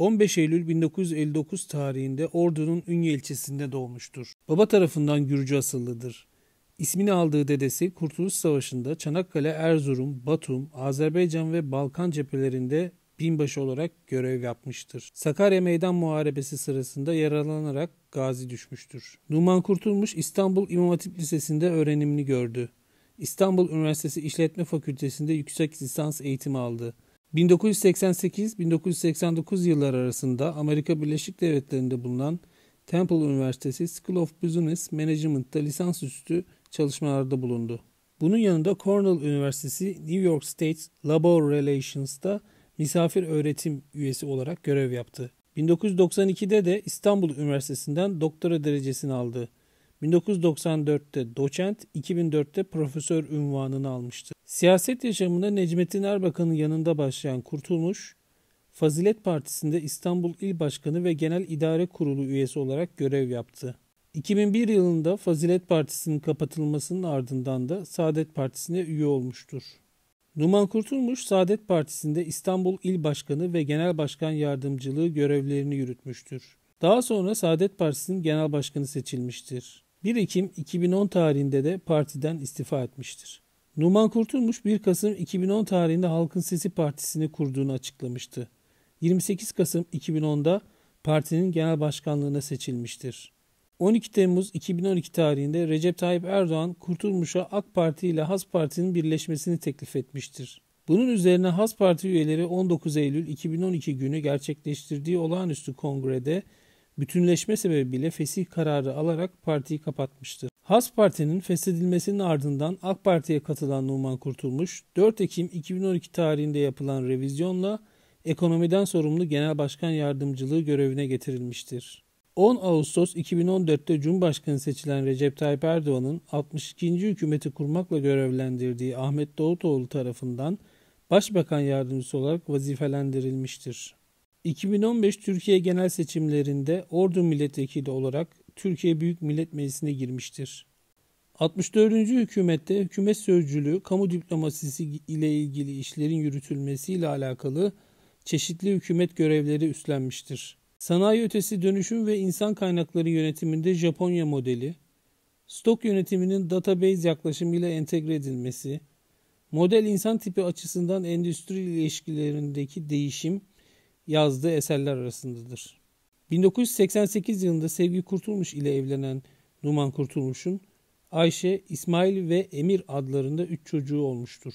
15 Eylül 1959 tarihinde Ordu'nun Ünye ilçesinde doğmuştur. Baba tarafından Gürcü asıllıdır. İsmini aldığı dedesi Kurtuluş Savaşı'nda Çanakkale, Erzurum, Batum, Azerbaycan ve Balkan cephelerinde binbaşı olarak görev yapmıştır. Sakarya Meydan Muharebesi sırasında yaralanarak gazi düşmüştür. Numan Kurtulmuş İstanbul İmam Hatip Lisesi'nde öğrenimini gördü. İstanbul Üniversitesi İşletme Fakültesi'nde yüksek lisans eğitimi aldı. 1988-1989 yılları arasında Amerika Birleşik Devletleri'nde bulunan Temple Üniversitesi School of Business Management'ta lisansüstü çalışmalarda bulundu. Bunun yanında Cornell Üniversitesi New York State Labor Relations'ta misafir öğretim üyesi olarak görev yaptı. 1992'de de İstanbul Üniversitesi'nden doktora derecesini aldı. 1994'te doçent, 2004'te profesör unvanını almıştı. Siyaset yaşamında Necmettin Erbakan'ın yanında başlayan Kurtulmuş, Fazilet Partisi'nde İstanbul İl Başkanı ve Genel İdare Kurulu üyesi olarak görev yaptı. 2001 yılında Fazilet Partisi'nin kapatılmasının ardından da Saadet Partisi'ne üye olmuştur. Numan Kurtulmuş, Saadet Partisi'nde İstanbul İl Başkanı ve Genel Başkan Yardımcılığı görevlerini yürütmüştür. Daha sonra Saadet Partisi'nin genel başkanı seçilmiştir. 1 Ekim 2010 tarihinde de partiden istifa etmiştir. Numan Kurtulmuş 1 Kasım 2010 tarihinde Halkın Sesi Partisi'ni kurduğunu açıklamıştı. 28 Kasım 2010'da partinin genel başkanlığına seçilmiştir. 12 Temmuz 2012 tarihinde Recep Tayyip Erdoğan Kurtulmuş'a AK Parti ile Has Parti'nin birleşmesini teklif etmiştir. Bunun üzerine Has Parti üyeleri 19 Eylül 2012 günü gerçekleştirdiği olağanüstü kongrede bütünleşme sebebiyle fesih kararı alarak partiyi kapatmıştır. Has Parti'nin feshedilmesinin ardından AK Parti'ye katılan Numan Kurtulmuş, 4 Ekim 2012 tarihinde yapılan revizyonla ekonomiden sorumlu Genel Başkan Yardımcılığı görevine getirilmiştir. 10 Ağustos 2014'te Cumhurbaşkanı seçilen Recep Tayyip Erdoğan'ın 62. hükümeti kurmakla görevlendirdiği Ahmet Davutoğlu tarafından Başbakan Yardımcısı olarak vazifelendirilmiştir. 2015 Türkiye genel seçimlerinde Ordu milletvekili olarak Türkiye Büyük Millet Meclisi'ne girmiştir. 64. hükümette hükümet sözcülüğü kamu diplomasisi ile ilgili işlerin yürütülmesi ile alakalı çeşitli hükümet görevleri üstlenmiştir. Sanayi ötesi dönüşüm ve insan kaynakları yönetiminde Japonya modeli, stok yönetiminin database yaklaşımıyla entegre edilmesi, model insan tipi açısından endüstri ilişkilerindeki değişim yazdığı eserler arasındadır. 1988 yılında Sevgi Kurtulmuş ile evlenen Numan Kurtulmuş'un Ayşe, İsmail ve Emir adlarında üç çocuğu olmuştur.